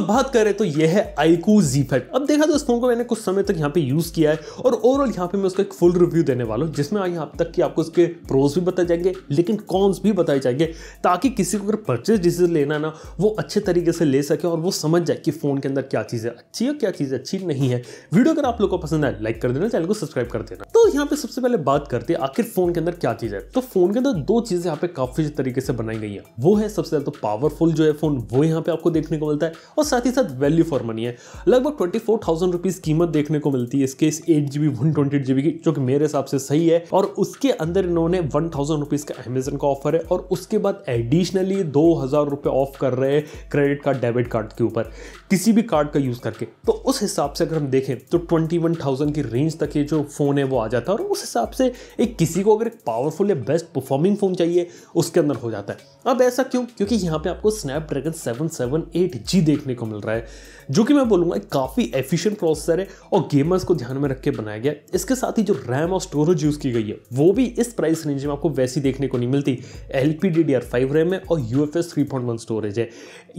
दोस्तों बात करें तो यह है आईकू जी अब देखा तो फोन को मैंने कुछ समय तक यहाँ पे यूज़ किया है और ओवरऑल यहाँ पे मैं उसका एक फुल रिव्यू देने वाला हूँ जिसमें आई यहाँ तक कि आपको उसके प्रोज भी बताए जाएंगे लेकिन कॉन्स भी बताए जाएंगे ताकि किसी को अगर परचेज डिसीजन लेना ना वो अच्छे तरीके से ले सके और वो समझ जाए कि फ़ोन के अंदर क्या चीज़ें अच्छी है क्या चीज़ें अच्छी नहीं है वीडियो अगर आप लोग को पसंद आए लाइक कर देना चैनल को सब्सक्राइब कर देना तो यहाँ पे सबसे पहले बात करते हैं आखिर फ़ोन के अंदर क्या चीज़ है तो फ़ोन के अंदर दो चीज़ें यहाँ पे काफ़ी तरीके से बनाई गई है वो है सबसे ज़्यादा पावरफुल तो जो है फ़ोन वो यहाँ पे आपको देखने को मिलता है और साथ ही साथ वैल्यू फॉर मनी है लगभग ट्वेंटी फोर थाउजेंड रुपीज़ कीमत देखने को मिलती है इसके इस eight GB one twenty GB की जो कि मेरे हिसाब से सही है और उसके अंदर इन्होंने वन थाउजेंड रुपीज़ का अमेजन का ऑफर है और उसके बाद एडिशनली दो हज़ार रुपए ऑफ कर रहे हैं क्रेडिट कार्ड डेबिट कार्ड के ऊपर किसी भी कार्ड का यूज़ करके तो उस हिसाब से अगर हम देखें तो ट्वेंटी वन थाउजेंड की रेंज तक ये जो फ़ोन है वो आ जाता है और उस हिसाब से एक किसी को अगर एक पावरफुल या बेस्ट परफॉर्मिंग फ़ोन चाहिए उसके अंदर हो जाता है अब ऐसा क्यों क्योंकि यहाँ पे आपको Snapdragon seven seven eight G देखने देखने को मिल रहा है जो कि मैं बोलूँगा काफ़ी एफिशिएंट प्रोसेसर है और गेमर्स को ध्यान में रख के बनाया गया इसके साथ ही जो रैम और स्टोरेज यूज़ की गई है वो भी इस प्राइस रेंज में आपको वैसी देखने को नहीं मिलती L P D D R five RAM है और U F S three point one storage है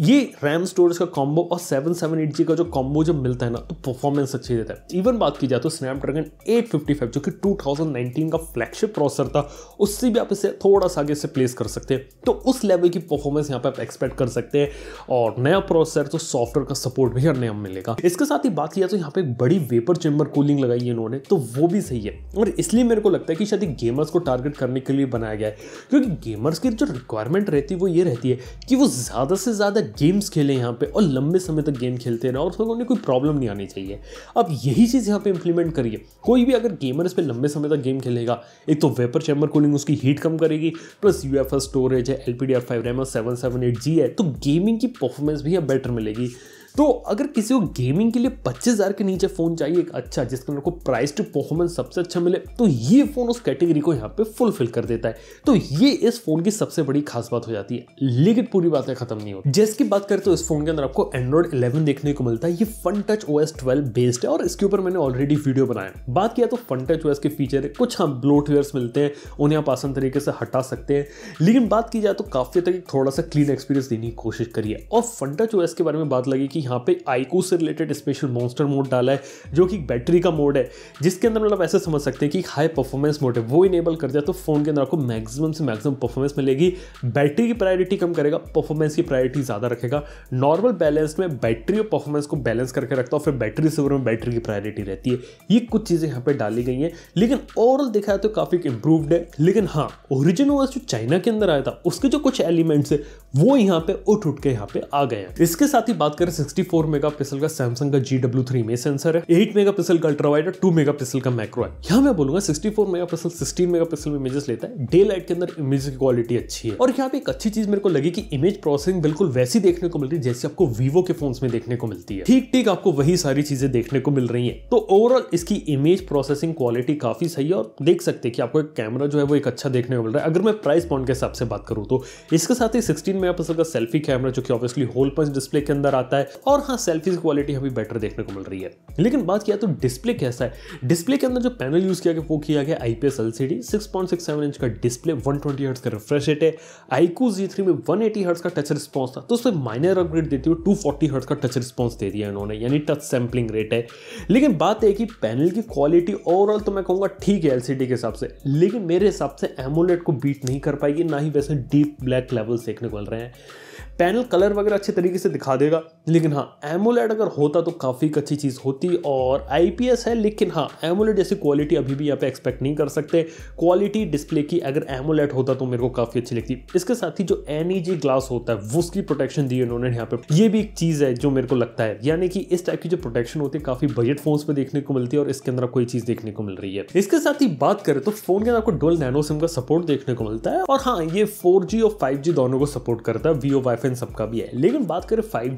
ये रैम स्टोरेज का कॉम्बो और सेवन सेवन एट जी का जो कॉम्बो जब मिलता है ना तो परफॉर्मेंस अच्छी देता है इवन बात की जाए तो स्नैपड्रैगन एट फिफ्टी फाइव जो कि टू थाउजेंड नाइनटीन का फ्लैगशिप प्रोसेसर था उससे भी आप इसे थोड़ा सा आगे से प्लेस कर सकते हैं तो उस लेवल की परफॉर्मेंस यहाँ पर आप एक्सपेक्ट कर सकते हैं और नया प्रोसेसर तो सॉफ्टवेयर का सपोर्ट भी हमें मिलेगा इसके साथ ही बात किया तो यहाँ पे बड़ी वेपर चेम्बर कूलिंग लगाई है इन्होंने तो वो भी सही है और इसलिए मेरे को लगता है कि शायद गेमर्स को टारगेट करने के लिए बनाया गया है क्योंकि गेमर्स की जो रिक्वायरमेंट रहती है वो ये रहती है कि वो ज़्यादा से ज़्यादा गेम्स खेलें यहाँ पे और लंबे समय तक गेम खेलते रहे और उन्हें कोई प्रॉब्लम नहीं आनी चाहिए अब यही चीज़ यहाँ पे इंप्लीमेंट करिए कोई भी अगर गेमर इस पर लंबे समय तक गेम खेलेगा एक तो वेपर चैम्बर कूलिंग उसकी हीट कम करेगी प्लस यू स्टोरेज है L P D R five RAM और सेवन सेवन एट जी है तो गेमिंग की परफॉर्मेंस भी अब बेटर मिलेगी मिलेगी तो अगर किसी को गेमिंग के लिए पच्चीस हज़ार के नीचे फ़ोन चाहिए एक अच्छा जिसके अंदर को प्राइस टू परफॉर्मेंस सबसे अच्छा मिले तो ये फ़ोन उस कैटेगरी को यहाँ पे फुलफिल कर देता है तो ये इस फ़ोन की सबसे बड़ी खास बात हो जाती है लेकिन पूरी बातें खत्म नहीं होती जिसकी बात करें तो इस फ़ोन के अंदर आपको एंड्रॉइड इलेवन देखने को मिलता है ये Funtouch O S based है और इसके ऊपर मैंने ऑलरेडी वीडियो बनाया बात किया तो फन टच ओ के फीचर है कुछ हाँ ब्लोटवेयर्स मिलते हैं उन्हें आप आसान तरीके से हटा सकते हैं लेकिन बात की जाए तो काफ़ी तक थोड़ा सा क्लीन एक्सपीरियंस देने की कोशिश करिए और फन टच ओ के बारे में बात लगी कि यहाँ पे आईको से रिलेटेड स्पेशल मॉन्स्टर मोड डाला है जो कि बैटरी का मोड है जिसके अंदर मतलब ऐसे समझ सकते हैं कि हाई परफॉर्मेंस मोड है वो इनेबल कर दिया तो फ़ोन के अंदर आपको मैक्सिमम से मैक्सिमम परफॉर्मेंस मिलेगी बैटरी की प्रायोरिटी कम करेगा परफॉर्मेंस की प्रायोरिटी ज़्यादा रखेगा नॉर्मल बैलेंस में बैटरी और परफॉर्मेंस को बैलेंस करके रखता हूँ फिर बैटरी सेवर में बैटरी की प्रायोरिटी रहती है ये कुछ चीज़ें यहाँ पर डाली गई हैं लेकिन ओवरऑल देखा तो काफ़ी इंप्रूवड है लेकिन हाँ ओरिजिन जो चाइना के अंदर आया था उसके जो कुछ एलिमेंट्स है वो यहाँ पे उठ उठ के यहाँ पे आ गए हैं इसके साथ ही बात करें 64 मेगापिक्सल का सैमसंग का जी में सेंसर है 8 मेगापिक्सल का अल्ट्रा वाइड और 2 मेगापिक्सल का मैक्रो है यहाँ मैं बोलूंगा 64 मेगापिक्सल 16 मेगापिक्सल में इमेजेस लेता है डे लाइट के अंदर इमेज की क्वालिटी अच्छी है और यहाँ पे एक अच्छी चीज मेरे को लगी कि इमेज प्रोसेसिंग बिल्कुल वैसी देखने को मिल रही है जैसे आपको वीवो के फोन में देखने को मिलती है ठीक ठीक आपको वही सारी चीजें देखने को मिल रही है तो ओवरऑल इसकी इमेज प्रोसेसिंग क्वालिटी काफी सही है और देख सकते हैं कि आपको एक कैमरा जो है वो एक अच्छा देखने को मिल रहा है अगर मैं प्राइस पॉइंट के हिसाब से बात करूँ तो इसके साथ ही सिक्सटीन मेगा का सेल्फी कैमरा जो कि ऑब्वियसली होल पंच डिस्प्ले के अंदर आता है और हाँ सेल्फीज क्वालिटी हमें बेटर देखने को मिल रही है लेकिन बात किया तो डिस्प्ले कैसा है डिस्प्ले के अंदर जो पैनल यूज़ किया गया वो किया गया I P S L C D six point six seven inch का डिस्प्ले वन ट्वेंटी हर्ट्स का रिफ्रेश रेट है आईकू जी थ्री में वन एटी हर्ट्स का टच रिस्पॉन्स था तो उसमें माइनर अपग्रेड देते हुए टू फोर्टी हर्ट्स का टच रिस्पॉन्स दे दिया उन्होंने यानी टच सैम्पलिंग रेट है लेकिन बात है कि पैनल की क्वालिटी ओवरऑल तो मैं कहूँगा ठीक है एल सी डी के हिसाब से लेकिन मेरे हिसाब से एमोलेट को बीट नहीं कर पाएगी ना ही वैसे डीप ब्लैक लेवल्स देखने को मिल रहे हैं पैनल कलर वगैरह अच्छे तरीके से दिखा देगा लेकिन हाँ एमोलेड अगर होता तो काफ़ी अच्छी चीज़ होती और आई है लेकिन हाँ एमोलेड जैसी क्वालिटी अभी भी यहाँ पे एक्सपेक्ट नहीं कर सकते क्वालिटी डिस्प्ले की अगर एमोलेड होता तो मेरे को काफ़ी अच्छी लगती इसके साथ ही जो एन ग्लास e होता है उसकी प्रोटेक्शन दी उन्होंने यहाँ पे यह भी एक चीज़ है जो मेरे को लगता है यानी कि इस टाइप की जो प्रोटेक्शन होती है काफ़ी बजट फोन्स पे देखने को मिलती है और इसके अंदर आपको चीज़ देखने को मिल रही है इसके साथ ही बात करें तो फोन के अंदर आपको डोल नैनो सिम का सपोर्ट देखने को मिलता है और हाँ ये फोर और फाइव दोनों को सपोर्ट करता है वीओ वाई इन सबका भी है लेकिन बात करें फाइव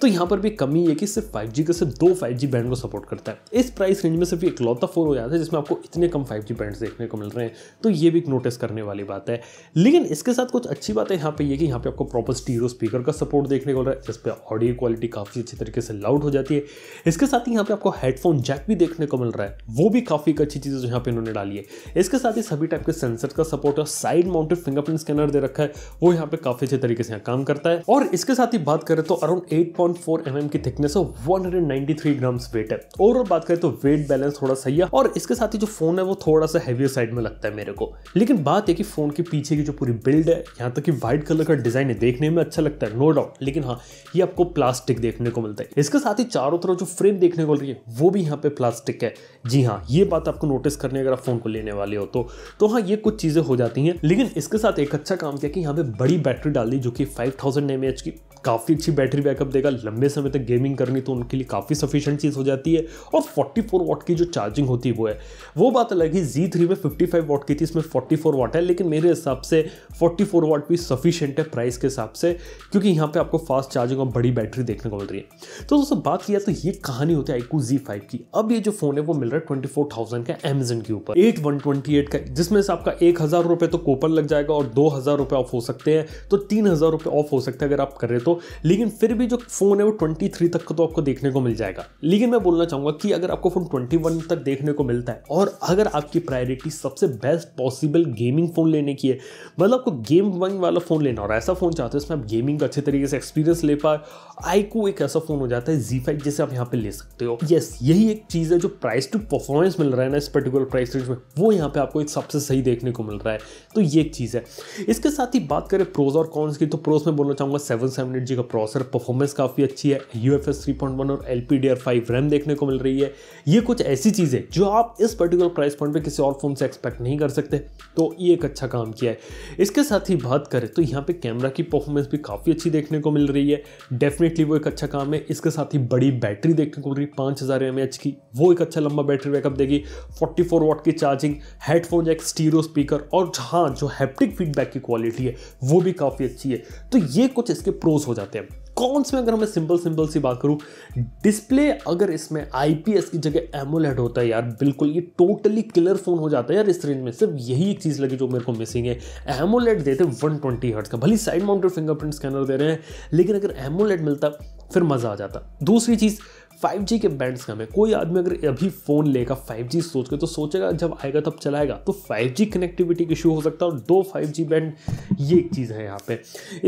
तो यहाँ पर भी कमी है कि सिर्फ फाइव का सिर्फ दो फाइव बैंड को सपोर्ट करता है इस प्राइस रेंज में सिर्फ इकलौता फोन हो जाता है जिसमें आपको इतने कम फाइव बैंड देखने को मिल रहे हैं तो ये भी एक नोटिस करने वाली बात है लेकिन इसके साथ कुछ अच्छी बात है यहाँ पर यह कि यहाँ पर आपको प्रॉपर स्टीरो स्पीकर का सपोर्ट देखने को मिल रहा है जिस पर ऑडियो क्वालिटी काफ़ी अच्छी तरीके से लाउड हो जाती है इसके साथ ही यहाँ पर आपको हेडफोन जैक भी देखने को मिल रहा है वो भी काफ़ी एक अच्छी चीज़ें जो यहाँ पर इन्होंने डाली है इसके साथ ही सभी टाइप के सेंसर का सपोर्ट और साइड माउंटेड फिंगरप्रिंट स्कैनर दे रखा है वो यहाँ पर काफ़ी अच्छे तरीके से यहाँ काम कर करता है और इसके साथ ही बात करें तो अराउंड 8.4 पॉइंट mm की थिकनेस और 193 ग्राम्स वेट है ओवरऑल बात करें तो वेट बैलेंस थोड़ा सही है और इसके साथ ही जो फोन है वो थोड़ा सा हैवियर साइड में लगता है मेरे को लेकिन बात है कि फोन के पीछे की जो पूरी बिल्ड है यहाँ तक कि व्हाइट कलर का डिजाइन है देखने में अच्छा लगता है नो डाउट लेकिन हाँ ये आपको प्लास्टिक देखने को मिलता है इसके साथ ही चारों तरफ जो फ्रेम देखने को मिल रही है वो भी यहाँ पे प्लास्टिक है जी हाँ ये बात आपको नोटिस करनी अगर आप फोन को लेने वाले हो तो, तो हाँ ये कुछ चीजें हो जाती हैं लेकिन इसके साथ एक अच्छा काम किया कि यहाँ पे बड़ी बैटरी डाल दी जो कि फाइव थाउजेंड एम की काफ़ी अच्छी बैटरी बैकअप देगा लंबे समय तक गेमिंग करनी तो उनके लिए काफ़ी सफिशिएंट चीज़ हो जाती है और 44 फोर वॉट की जो चार्जिंग होती है वो है वो बात अलग ही जी थ्री में 55 वॉट की थी इसमें 44 वॉट है लेकिन मेरे हिसाब से 44 वॉट भी सफिशिएंट है प्राइस के हिसाब से क्योंकि यहाँ पर आपको फास्ट चार्जिंग और बड़ी बैटरी देखने को मिल रही है तो दोस्तों बात किया तो ये कहानी होती है आईकू जी की अब ये जो फ़ोन है वो मिल रहा है ट्वेंटी का एमेजन के ऊपर एट का जिसमें से आपका एक तो कोपर लग जाएगा और दो ऑफ हो सकते हैं तो तीन ऑफ ऑफ हो सकता है अगर आप कर रहे तो लेकिन फिर भी जो फ़ोन है वो ट्वेंटी थ्री तक का तो आपको देखने को मिल जाएगा लेकिन मैं बोलना चाहूंगा कि अगर आपको फ़ोन ट्वेंटी वन तक देखने को मिलता है और अगर आपकी प्रायोरिटी सबसे बेस्ट पॉसिबल गेमिंग फ़ोन लेने की है मतलब आपको गेम वाला फ़ोन लेना और ऐसा फ़ोन चाहते हो इसमें आप गेमिंग का अच्छे तरीके से एक्सपीरियंस ले पाए आईकू एक ऐसा फोन हो जाता है जी फाइव जैसे आप यहाँ पे ले सकते हो यस yes, यही एक चीज़ है जो प्राइस टू परफॉर्मेंस मिल रहा है ना इस पर्टिकुलर प्राइस रेंज में वो यहाँ पे आपको एक सबसे सही देखने को मिल रहा है तो ये एक चीज़ है इसके साथ ही बात करें प्रोज और कॉन्स की तो प्रोज में बोलना चाहूंगा सेवन सेवन एट जी का प्रोसर परफॉर्मेंस काफ़ी अच्छी है U F S three point one और L P D R five RAM देखने को मिल रही है ये कुछ ऐसी चीज़ है जो आप इस पर्टिकुलर प्राइस पॉइंट पर किसी और फोन से एक्सपेक्ट नहीं कर सकते तो ये एक अच्छा काम किया है इसके साथ ही बात करें तो यहाँ पे कैमरा की परफॉर्मेंस भी काफ़ी अच्छी देखने को मिल रही है डेफिनेट डेफिनेटली वो एक अच्छा काम है इसके साथ ही बड़ी बैटरी देखने को मिल रही पाँच हज़ार एम एच की वो एक अच्छा लंबा बैटरी बैकअप देगी 44 फोर वॉट की charging headphone jack stereo speaker और हाँ जो हैप्टिक फीडबैक की क्वालिटी है वो भी काफ़ी अच्छी है तो ये कुछ इसके प्रोज हो जाते हैं कॉन्स में अगर मैं सिंपल सिंपल सी बात करूं डिस्प्ले अगर इसमें आईपीएस की जगह एमोलेड होता है यार बिल्कुल ये टोटली किलर फोन हो जाता है यार इस रेंज में सिर्फ यही एक चीज़ लगी जो मेरे को मिसिंग है एमोलेड देते वन ट्वेंटी हर्ट्स का भली साइड माउंटेड फिंगरप्रिंट स्कैनर दे रहे हैं लेकिन अगर एमोलेड मिलता फिर मज़ा आ जाता दूसरी चीज़ फाइव के बैंड्स कम है कोई आदमी अगर अभी फ़ोन लेगा फाइव सोच के तो सोचेगा जब आएगा तब चलाएगा तो फाइव जी कनेक्टिविटी का इशू हो सकता है और दो फाइव जी बैंड ये एक चीज़ है यहाँ पे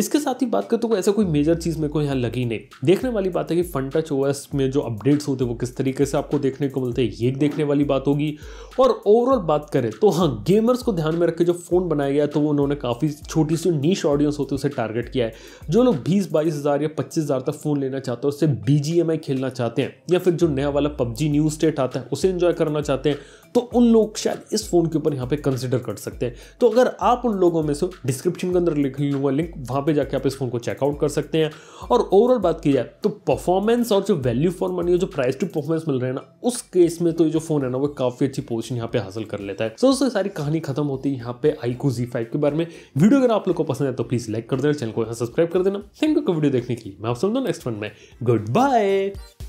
इसके साथ ही बात करें तो ऐसा कोई मेजर चीज़ मेरे को यहाँ लगी नहीं देखने वाली बात है कि फन टच ओएस में जो अपडेट्स होते हैं वो किस तरीके से आपको देखने को मिलते हैं ये देखने वाली बात होगी और ओवरऑल बात करें तो हाँ गेमर्स को ध्यान में रखे जो फ़ोन बनाया गया तो वो उन्होंने काफ़ी छोटी सी नीच ऑडियंस होती है उसे टारगेट किया है जो लोग बीस बाईस हज़ार या पच्चीस हज़ार तक फ़ोन लेना चाहते हैं उससे बी खेलना चाहते हैं चाहते हैं या फिर जो नया वाला पबजी न्यू स्टेट आता है उसे इंजॉय करना चाहते हैं तो उन लोग शायद इस फ़ोन के ऊपर यहाँ पे कंसिडर कर सकते हैं तो अगर आप उन लोगों में से डिस्क्रिप्शन के अंदर लिख लूंगा लिंक वहाँ पे जाके आप इस फ़ोन को चेकआउट कर सकते हैं और ओवरऑल बात की जाए तो परफॉर्मेंस और जो वैल्यू फॉर मनी जो प्राइस टू परफॉर्मेंस मिल रहे हैं ना उस केस में तो ये जो फ़ोन है ना वो काफ़ी अच्छी पोजिशन यहाँ पे हासिल कर लेता है सो so, सारी कहानी खत्म होती है यहाँ पे आईकू जी के बारे में वीडियो अगर आप लोग को पसंद है तो प्लीज़ लाइक कर देना चैनल को सब्सक्राइब कर देना थैंक यू वीडियो देखने के लिए मैं आप समझता हूँ नेक्स्ट वन में गुड बाय